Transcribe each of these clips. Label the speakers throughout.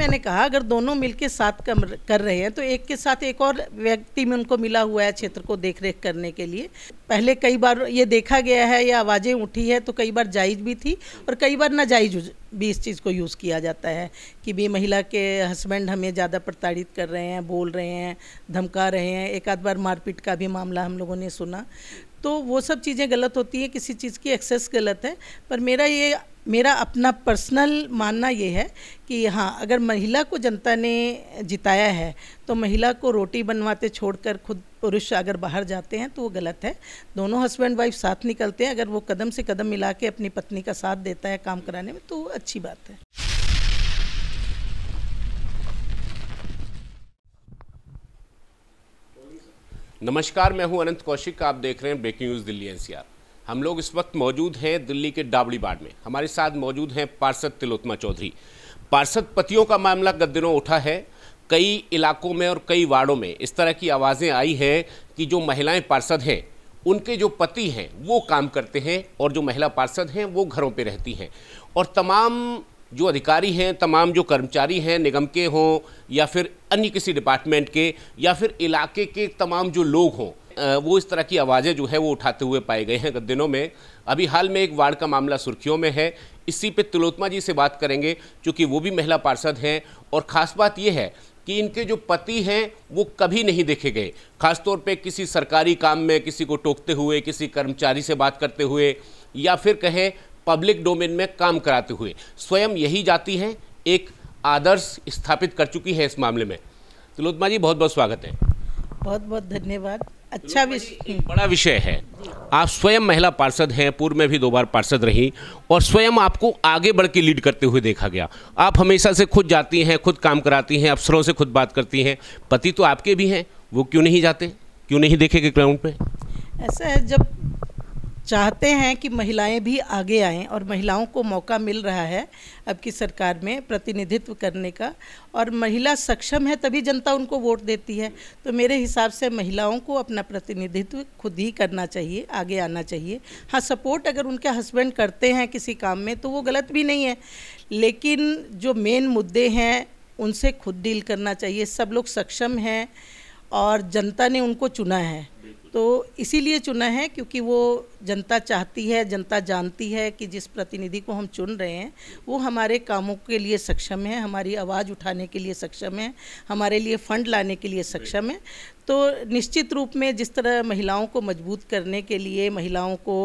Speaker 1: मैंने कहा अगर दोनों मिलकर साथ कर रहे हैं तो एक के साथ एक और व्यक्ति में उनको मिला हुआ है क्षेत्र को देख रेख करने के लिए पहले कई बार ये देखा गया है या आवाज़ें उठी है तो कई बार जायज़ भी थी और कई बार नाजायज भी इस चीज़ को यूज़ किया जाता है कि भी महिला के हस्बैंड हमें ज़्यादा प्रताड़ित कर रहे हैं बोल रहे हैं धमका रहे हैं एक आध बार मारपीट का भी मामला हम लोगों ने सुना तो वो सब चीज़ें गलत होती हैं किसी चीज़ की एक्सेस गलत है पर मेरा ये मेरा अपना पर्सनल मानना ये है कि हाँ अगर महिला को जनता ने जिताया है तो महिला को रोटी बनवाते छोड़कर खुद पुरुष अगर बाहर जाते हैं तो वो गलत है दोनों हस्बैंड वाइफ साथ निकलते हैं अगर वो कदम से कदम मिला के अपनी पत्नी का साथ देता है काम कराने में तो वो अच्छी बात है
Speaker 2: नमस्कार मैं हूं अनंत कौशिक आप देख रहे हैं ब्रेकिंग न्यूज़ दिल्ली एनसीआर हम लोग इस वक्त मौजूद हैं दिल्ली के डाबड़ीबाड़ में हमारे साथ मौजूद हैं पार्षद तिलोत्मा चौधरी पार्षद पतियों का मामला गत दिनों उठा है कई इलाकों में और कई वार्डों में इस तरह की आवाज़ें आई हैं कि जो महिलाएं पार्षद हैं उनके जो पति हैं वो काम करते हैं और जो महिला पार्षद हैं वो घरों पर रहती हैं और तमाम जो अधिकारी हैं तमाम जो कर्मचारी हैं निगम के हों या फिर अन्य किसी डिपार्टमेंट के या फिर इलाके के तमाम जो लोग हों वो इस तरह की आवाज़ें जो है वो उठाते हुए पाए गए हैं दिनों में अभी हाल में एक वार्ड का मामला सुर्खियों में है इसी पे तिलोत्मा जी से बात करेंगे क्योंकि वो भी महिला पार्षद हैं और ख़ास बात यह है कि इनके जो पति हैं वो कभी नहीं देखे गए खासतौर पे किसी सरकारी काम में किसी को टोकते हुए किसी कर्मचारी से बात करते हुए या फिर कहें पब्लिक डोमेन में काम कराते हुए स्वयं यही जाती हैं एक आदर्श स्थापित कर चुकी है इस मामले में तिलोत्मा जी बहुत बहुत स्वागत है
Speaker 1: बहुत बहुत धन्यवाद अच्छा विषय बड़ा विषय
Speaker 2: है आप स्वयं महिला पार्षद हैं पूर्व में भी दो बार पार्षद रही और स्वयं आपको आगे बढ़ के लीड करते हुए देखा गया आप हमेशा से खुद जाती हैं खुद काम कराती हैं अफसरों से खुद बात करती हैं पति तो आपके भी हैं वो क्यों नहीं जाते क्यों नहीं देखे ग्राउंड पे
Speaker 1: ऐसा है जब चाहते हैं कि महिलाएं भी आगे आएं और महिलाओं को मौका मिल रहा है अब की सरकार में प्रतिनिधित्व करने का और महिला सक्षम है तभी जनता उनको वोट देती है तो मेरे हिसाब से महिलाओं को अपना प्रतिनिधित्व खुद ही करना चाहिए आगे आना चाहिए हाँ सपोर्ट अगर उनके हस्बैंड करते हैं किसी काम में तो वो गलत भी नहीं है लेकिन जो मेन मुद्दे हैं उनसे खुद डील करना चाहिए सब लोग सक्षम हैं और जनता ने उनको चुना है तो इसीलिए चुना है क्योंकि वो जनता चाहती है जनता जानती है कि जिस प्रतिनिधि को हम चुन रहे हैं वो हमारे कामों के लिए सक्षम है हमारी आवाज़ उठाने के लिए सक्षम है हमारे लिए फ़ंड लाने के लिए सक्षम है तो निश्चित रूप में जिस तरह महिलाओं को मजबूत करने के लिए महिलाओं को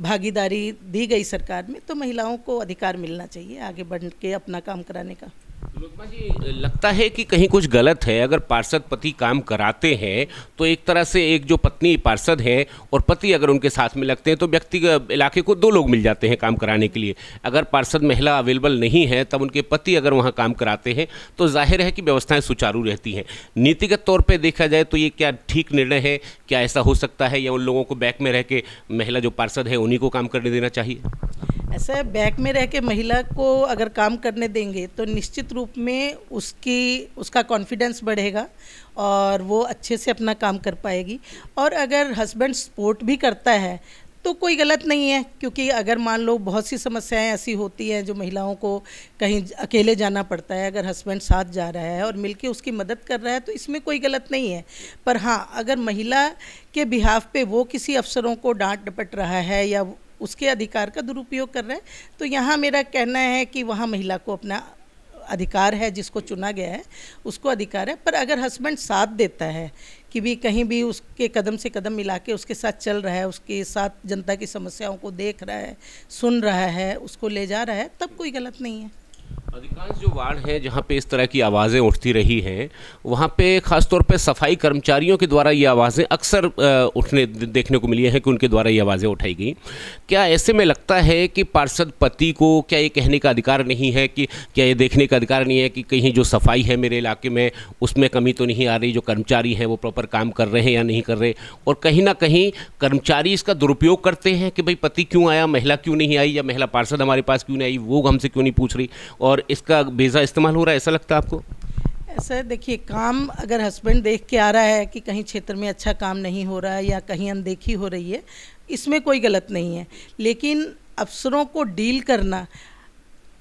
Speaker 1: भागीदारी दी गई सरकार में तो महिलाओं को अधिकार मिलना चाहिए आगे बढ़ के अपना काम कराने का जी
Speaker 2: लगता है कि कहीं कुछ गलत है अगर पार्षद पति काम कराते हैं तो एक तरह से एक जो पत्नी पार्षद है और पति अगर उनके साथ में लगते हैं तो व्यक्ति इलाके को दो लोग मिल जाते हैं काम कराने के लिए अगर पार्षद महिला अवेलेबल नहीं है तब उनके पति अगर वहाँ काम कराते हैं तो जाहिर है कि व्यवस्थाएँ सुचारू रहती हैं नीतिगत तौर पर देखा जाए तो ये क्या ठीक निर्णय है क्या ऐसा हो सकता है या उन लोगों को बैक में रह के महिला जो पार्षद है उन्हीं को काम करने देना चाहिए
Speaker 1: ऐसा बैक में रह के महिला को अगर काम करने देंगे तो निश्चित रूप में उसकी उसका कॉन्फिडेंस बढ़ेगा और वो अच्छे से अपना काम कर पाएगी और अगर हस्बैंड सपोर्ट भी करता है तो कोई गलत नहीं है क्योंकि अगर मान लो बहुत सी समस्याएं ऐसी होती हैं जो महिलाओं को कहीं अकेले जाना पड़ता है अगर हस्बैंड साथ जा रहा है और मिलके उसकी मदद कर रहा है तो इसमें कोई गलत नहीं है पर हाँ अगर महिला के बिहाफ पे वो किसी अफसरों को डांट डपट रहा है या उसके अधिकार का दुरुपयोग कर रहे हैं तो यहाँ मेरा कहना है कि वहाँ महिला को अपना अधिकार है जिसको चुना गया है उसको अधिकार है पर अगर हस्बैंड साथ देता है कि भी कहीं भी उसके कदम से कदम मिला के उसके साथ चल रहा है उसके साथ जनता की समस्याओं को देख रहा है सुन रहा है उसको ले जा रहा है तब कोई गलत नहीं है
Speaker 2: अधिकांश जो वार्ड हैं जहाँ पे इस तरह की आवाज़ें उठती रही हैं वहाँ पे खासतौर पे सफाई कर्मचारियों के द्वारा ये आवाज़ें अक्सर उठने देखने को मिली हैं कि उनके द्वारा ये आवाज़ें उठाई गई क्या ऐसे में लगता है कि पार्षद पति को क्या ये कहने का अधिकार नहीं है कि क्या ये देखने का अधिकार नहीं है कि कहीं जो सफाई है मेरे इलाके में उसमें कमी तो नहीं आ रही जो कर्मचारी हैं वो प्रॉपर काम कर रहे हैं या नहीं कर रहे और कहीं ना कहीं कर्मचारी इसका दुरुपयोग करते हैं कि भाई पति क्यों आया महिला क्यों नहीं आई या महिला पार्षद हमारे पास क्यों नहीं आई वो हमसे क्यों नहीं पूछ रही और और इसका वीज़ा इस्तेमाल हो रहा है ऐसा लगता है आपको
Speaker 1: सर देखिए काम अगर हस्बैंड देख के आ रहा है कि कहीं क्षेत्र में अच्छा काम नहीं हो रहा है या कहीं अनदेखी हो रही है इसमें कोई गलत नहीं है लेकिन अफसरों को डील करना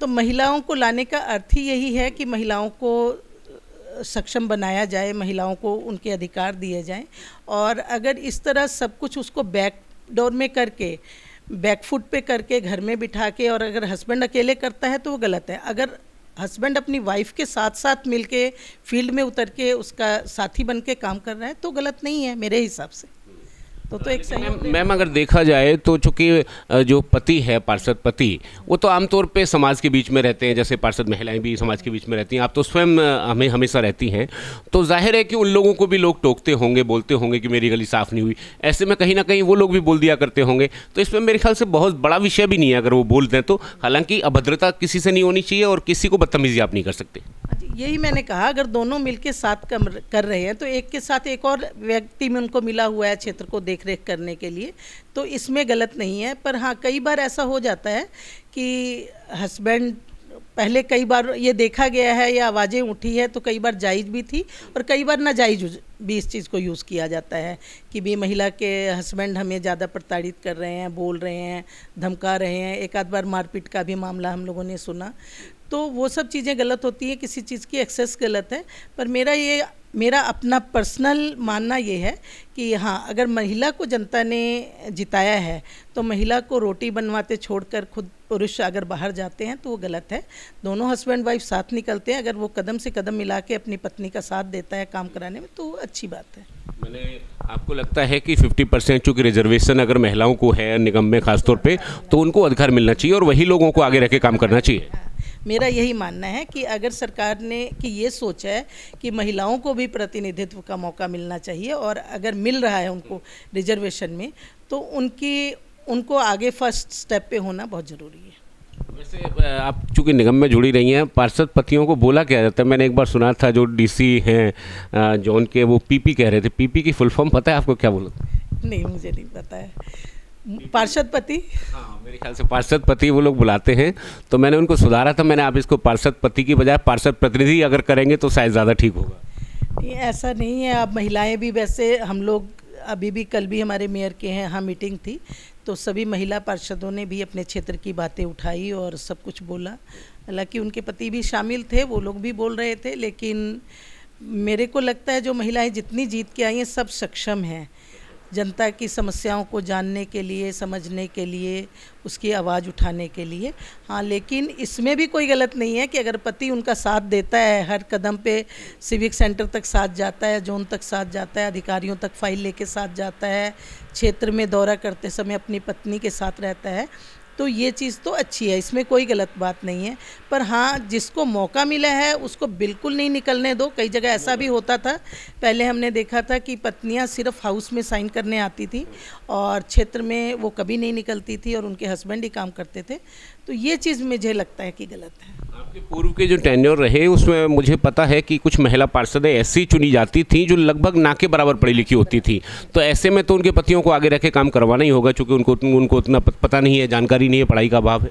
Speaker 1: तो महिलाओं को लाने का अर्थ ही यही है कि महिलाओं को सक्षम बनाया जाए महिलाओं को उनके अधिकार दिए जाएं और अगर इस तरह सब कुछ उसको बैक डोर में करके बैकफुट पे करके घर में बिठा के और अगर हस्बैंड अकेले करता है तो वो गलत है अगर हस्बैंड अपनी वाइफ के साथ साथ मिलके फील्ड में उतर के उसका साथी बन के काम कर रहा है तो गलत नहीं है मेरे हिसाब से तो तो एक सही
Speaker 2: मैम अगर देखा जाए तो चूंकि जो पति है पार्षद पति वो तो आमतौर पे समाज के बीच में रहते हैं जैसे पार्षद महिलाएं भी समाज के बीच में रहती हैं आप तो स्वयं हमें हमेशा रहती हैं तो जाहिर है कि उन लोगों को भी लोग टोकते होंगे बोलते होंगे कि मेरी गली साफ़ नहीं हुई ऐसे में कहीं ना कहीं वो लोग भी बोल दिया करते होंगे तो इसमें मेरे ख्याल से बहुत बड़ा विषय भी नहीं है अगर वो बोल दें तो हालांकि अभद्रता किसी से नहीं होनी चाहिए और किसी को बदतमीजी आप नहीं कर सकते
Speaker 1: यही मैंने कहा अगर दोनों मिलके साथ कर रहे हैं तो एक के साथ एक और व्यक्ति में उनको मिला हुआ है क्षेत्र को देख रेख करने के लिए तो इसमें गलत नहीं है पर हाँ कई बार ऐसा हो जाता है कि हस्बैंड पहले कई बार ये देखा गया है या आवाज़ें उठी है तो कई बार जायज़ भी थी और कई बार नाजायज भी इस चीज़ को यूज़ किया जाता है कि भी महिला के हस्बैंड हमें ज़्यादा प्रताड़ित कर रहे हैं बोल रहे हैं धमका रहे हैं एक आध बार मारपीट का भी मामला हम लोगों ने सुना तो वो सब चीज़ें गलत होती हैं किसी चीज़ की एक्सेस गलत है पर मेरा ये मेरा अपना पर्सनल मानना ये है कि हाँ अगर महिला को जनता ने जिताया है तो महिला को रोटी बनवाते छोड़कर खुद पुरुष अगर बाहर जाते हैं तो वो गलत है दोनों हस्बैंड वाइफ साथ निकलते हैं अगर वो कदम से कदम मिला के अपनी पत्नी का साथ देता है काम कराने में तो अच्छी बात है
Speaker 2: मैंने आपको लगता है कि 50 परसेंट चूँकि रिजर्वेशन अगर महिलाओं को है निगम में खासतौर पर तो उनको अधिकार मिलना चाहिए और वही लोगों को आगे रह के काम करना चाहिए
Speaker 1: मेरा यही मानना है कि अगर सरकार ने कि ये सोच है कि महिलाओं को भी प्रतिनिधित्व का मौका मिलना चाहिए और अगर मिल रहा है उनको रिजर्वेशन में तो उनकी उनको आगे फर्स्ट स्टेप पे होना बहुत ज़रूरी है
Speaker 2: वैसे आप चूंकि निगम में जुड़ी रही हैं पार्षद पतियों को बोला क्या जाता है मैंने एक बार सुना था जो डीसी हैं जो उनके वो पीपी कह रहे थे पीपी की फुल फॉर्म पता है आपको क्या बोला
Speaker 1: नहीं मुझे नहीं पता है पार्षद पति हाँ मेरे ख्याल से
Speaker 2: पार्षद पति वो लोग बुलाते हैं तो मैंने उनको सुधारा था मैंने आप इसको पार्षद पति की बजाय पार्षद प्रतिनिधि अगर करेंगे तो शायद ज़्यादा ठीक होगा
Speaker 1: नहीं ऐसा नहीं है आप महिलाएं भी वैसे हम लोग अभी भी कल भी हमारे मेयर के हैं यहाँ मीटिंग थी तो सभी महिला पार्षदों ने भी अपने क्षेत्र की बातें उठाई और सब कुछ बोला हालांकि उनके पति भी शामिल थे वो लोग भी बोल रहे थे लेकिन मेरे को लगता है जो महिलाएं जितनी जीत के आई हैं सब सक्षम हैं जनता की समस्याओं को जानने के लिए समझने के लिए उसकी आवाज़ उठाने के लिए हाँ लेकिन इसमें भी कोई गलत नहीं है कि अगर पति उनका साथ देता है हर कदम पे सिविक सेंटर तक साथ जाता है जोन तक साथ जाता है अधिकारियों तक फाइल लेके साथ जाता है क्षेत्र में दौरा करते समय अपनी पत्नी के साथ रहता है तो ये चीज़ तो अच्छी है इसमें कोई गलत बात नहीं है पर हाँ जिसको मौका मिला है उसको बिल्कुल नहीं निकलने दो कई जगह ऐसा भी होता था पहले हमने देखा था कि पत्नियाँ सिर्फ हाउस में साइन करने आती थी और क्षेत्र में वो कभी नहीं निकलती थी और उनके हस्बैंड ही काम करते थे तो ये चीज़ मुझे लगता है कि गलत है
Speaker 2: आपके पूर्व के जो टेन्योर रहे उसमें मुझे पता है कि कुछ महिला पार्षदें ऐसी चुनी जाती थी जो लगभग ना के बराबर पढ़ी लिखी होती थी तो ऐसे में तो उनके पतियों को आगे रह के काम करवाना ही होगा चूँकि उनको उनको उतना पता नहीं है जानकारी नौकरी नहीं है पढ़ाई का अभाव है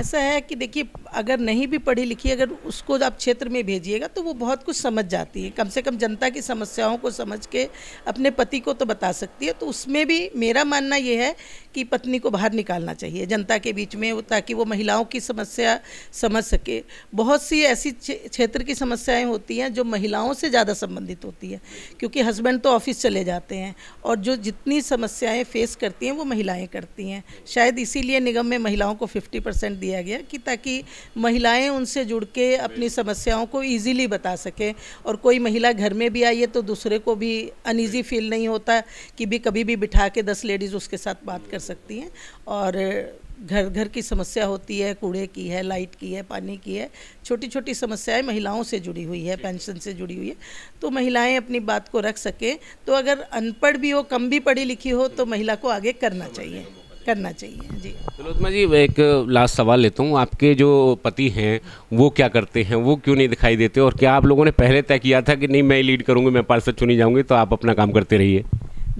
Speaker 1: ऐसा है कि देखिए अगर नहीं भी पढ़ी लिखी अगर उसको आप क्षेत्र में भेजिएगा तो वो बहुत कुछ समझ जाती है कम से कम जनता की समस्याओं को समझ के अपने पति को तो बता सकती है तो उसमें भी मेरा मानना ये है कि पत्नी को बाहर निकालना चाहिए जनता के बीच में ताकि वो महिलाओं की समस्या समझ सके बहुत सी ऐसी क्षेत्र की समस्याएँ होती हैं जो महिलाओं से ज़्यादा संबंधित होती है क्योंकि हस्बैंड तो ऑफिस चले जाते हैं और जो जितनी समस्याएँ फेस करती हैं वो महिलाएँ करती हैं शायद इसीलिए निगम में महिलाओं को फिफ्टी परसेंट दिया गया कि ताकि महिलाएं उनसे जुड़ के अपनी समस्याओं को इजीली बता सकें और कोई महिला घर में भी आई है तो दूसरे को भी अनइजी फील नहीं होता कि भी कभी भी बिठा के दस लेडीज़ उसके साथ बात कर सकती हैं और घर घर की समस्या होती है कूड़े की है लाइट की है पानी की है छोटी छोटी समस्याएं महिलाओं से जुड़ी हुई है पेंशन से जुड़ी हुई है तो महिलाएं अपनी बात को रख सकें तो अगर अनपढ़ भी हो कम भी पढ़ी लिखी हो तो महिला को आगे करना चाहिए करना चाहिए जी
Speaker 2: तुलोत्मा जी एक लास्ट सवाल लेता हूँ आपके जो पति हैं वो क्या करते हैं वो क्यों नहीं दिखाई देते और क्या आप लोगों ने पहले तय किया था कि नहीं मैं लीड करूँगी मैं पार्षद चुनी जाऊँगी तो आप अपना काम करते रहिए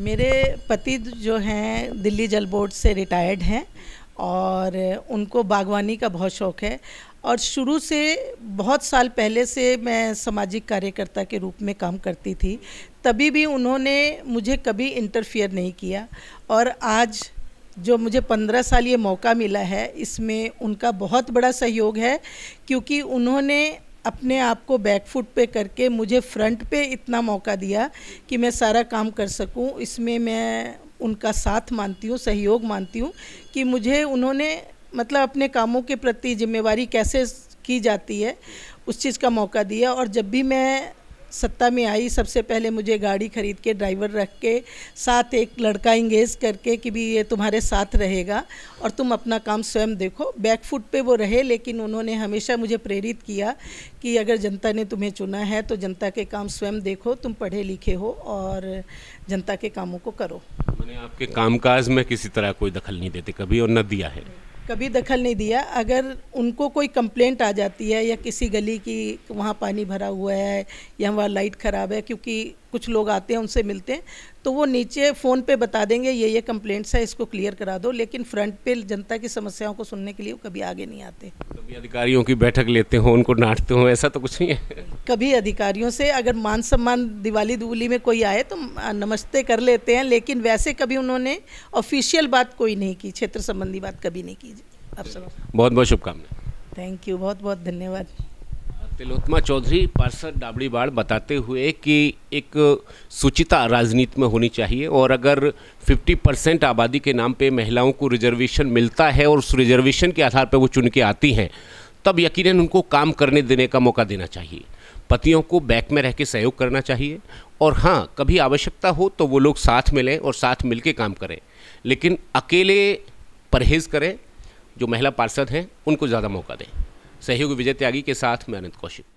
Speaker 1: मेरे पति जो हैं दिल्ली जल बोर्ड से रिटायर्ड हैं और उनको बागवानी का बहुत शौक़ है और शुरू से बहुत साल पहले से मैं सामाजिक कार्यकर्ता के रूप में काम करती थी तभी भी उन्होंने मुझे कभी इंटरफियर नहीं किया और आज जो मुझे पंद्रह साल ये मौका मिला है इसमें उनका बहुत बड़ा सहयोग है क्योंकि उन्होंने अपने आप को बैक फुट पे करके मुझे फ्रंट पे इतना मौका दिया कि मैं सारा काम कर सकूं इसमें मैं उनका साथ मानती हूँ सहयोग मानती हूँ कि मुझे उन्होंने मतलब अपने कामों के प्रति जिम्मेवारी कैसे की जाती है उस चीज़ का मौका दिया और जब भी मैं सत्ता में आई सबसे पहले मुझे गाड़ी खरीद के ड्राइवर रख के साथ एक लड़का इंगेज करके कि भी ये तुम्हारे साथ रहेगा और तुम अपना काम स्वयं देखो बैक फुट पे वो रहे लेकिन उन्होंने हमेशा मुझे प्रेरित किया कि अगर जनता ने तुम्हें चुना है तो जनता के काम स्वयं देखो तुम पढ़े लिखे हो और जनता के कामों को करो
Speaker 2: मैंने आपके कामकाज में किसी तरह कोई दखल नहीं देते कभी और न दिया है
Speaker 1: कभी दखल नहीं दिया अगर उनको कोई कंप्लेंट आ जाती है या किसी गली की वहाँ पानी भरा हुआ है या वहाँ लाइट ख़राब है क्योंकि कुछ लोग आते हैं उनसे मिलते हैं तो वो नीचे फ़ोन पे बता देंगे ये ये कंप्लेंट्स है इसको क्लियर करा दो लेकिन फ्रंट पे जनता की समस्याओं को सुनने के लिए कभी आगे नहीं आते कभी
Speaker 2: अधिकारियों की बैठक लेते हो उनको डांटते हो ऐसा तो कुछ नहीं है
Speaker 1: कभी अधिकारियों से अगर मान सम्मान दिवाली दुवली में कोई आए तो नमस्ते कर लेते हैं लेकिन वैसे कभी उन्होंने ऑफिशियल बात कोई नहीं की क्षेत्र संबंधी बात कभी नहीं की आप सब
Speaker 2: बहुत बहुत शुभकामनाएं
Speaker 1: थैंक यू बहुत बहुत धन्यवाद
Speaker 2: तिलोत्मा चौधरी पार्षद डाबड़ीबाड़ बताते हुए कि एक सुचिता राजनीति में होनी चाहिए और अगर 50 परसेंट आबादी के नाम पे महिलाओं को रिजर्वेशन मिलता है और उस रिजर्वेशन के आधार पर वो चुन के आती हैं तब यकीनन उनको काम करने देने का मौका देना चाहिए पतियों को बैक में रह के सहयोग करना चाहिए और हाँ कभी आवश्यकता हो तो वो लोग साथ मिलें और साथ मिल के काम करें लेकिन अकेले परहेज़ करें जो महिला पार्षद हैं उनको ज़्यादा मौका दें सहयोग विजय त्यागी के साथ मैं अनंत कौशिक